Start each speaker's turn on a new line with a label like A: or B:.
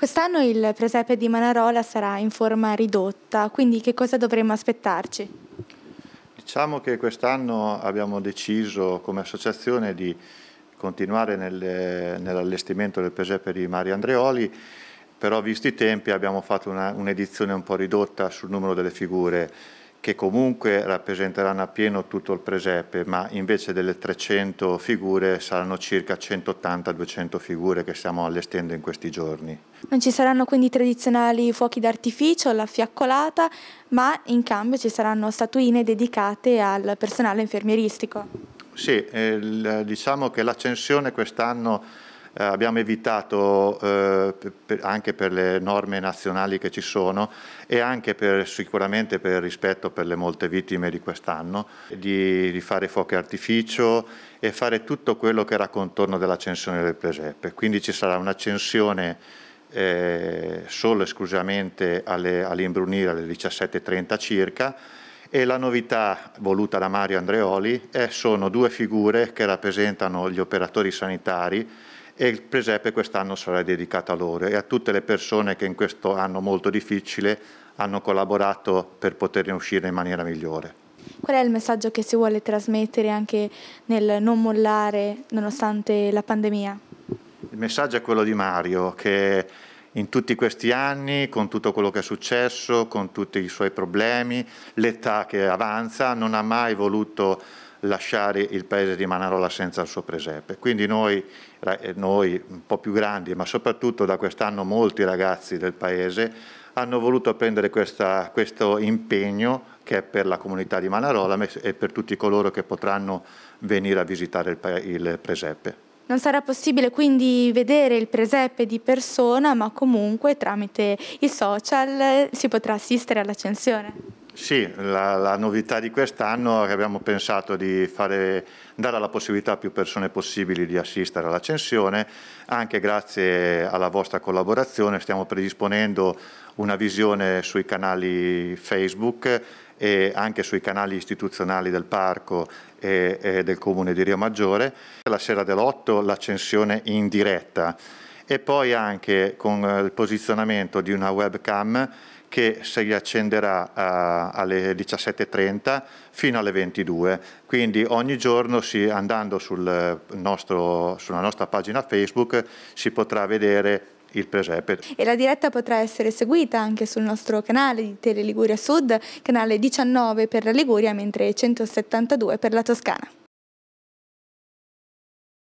A: Quest'anno il presepe di Manarola sarà in forma ridotta, quindi che cosa dovremmo aspettarci?
B: Diciamo che quest'anno abbiamo deciso come associazione di continuare nel, nell'allestimento del presepe di Mario Andreoli, però visti i tempi abbiamo fatto un'edizione un po' ridotta sul numero delle figure che comunque rappresenteranno appieno tutto il presepe, ma invece delle 300 figure saranno circa 180-200 figure che stiamo allestendo in questi giorni.
A: Non ci saranno quindi tradizionali fuochi d'artificio, la fiaccolata, ma in cambio ci saranno statuine dedicate al personale infermieristico.
B: Sì, eh, diciamo che l'accensione quest'anno eh, abbiamo evitato eh, per, anche per le norme nazionali che ci sono e anche per, sicuramente per rispetto per le molte vittime di quest'anno, di, di fare fuochi artificio e fare tutto quello che era contorno dell'accensione del presepe. Quindi ci sarà un'accensione eh, solo esclusivamente alle, all'imbrunire alle 17.30 circa e la novità voluta da Mario Andreoli è, sono due figure che rappresentano gli operatori sanitari e il presepe quest'anno sarà dedicato a loro e a tutte le persone che in questo anno molto difficile hanno collaborato per poterne uscire in maniera migliore.
A: Qual è il messaggio che si vuole trasmettere anche nel non mollare nonostante la pandemia?
B: Il messaggio è quello di Mario, che in tutti questi anni, con tutto quello che è successo, con tutti i suoi problemi, l'età che avanza, non ha mai voluto lasciare il paese di Manarola senza il suo presepe. Quindi noi, eh, noi un po' più grandi, ma soprattutto da quest'anno molti ragazzi del paese hanno voluto prendere questa, questo impegno che è per la comunità di Manarola e per tutti coloro che potranno venire a visitare il, il presepe.
A: Non sarà possibile quindi vedere il presepe di persona, ma comunque tramite i social eh, si potrà assistere all'accensione.
B: Sì, la, la novità di quest'anno è che abbiamo pensato di fare, dare la possibilità a più persone possibili di assistere all'accensione, anche grazie alla vostra collaborazione stiamo predisponendo una visione sui canali Facebook e anche sui canali istituzionali del parco e, e del comune di Rio Maggiore. La sera dell'8 l'accensione in diretta e poi anche con il posizionamento di una webcam che si accenderà a, eh, alle 17.30 fino alle 22. Quindi ogni giorno si, andando sul eh, nostro, sulla nostra pagina Facebook si potrà vedere il presepe.
A: E la diretta potrà essere seguita anche sul nostro canale di Tele Liguria Sud, canale 19 per la Liguria, mentre 172 per la Toscana.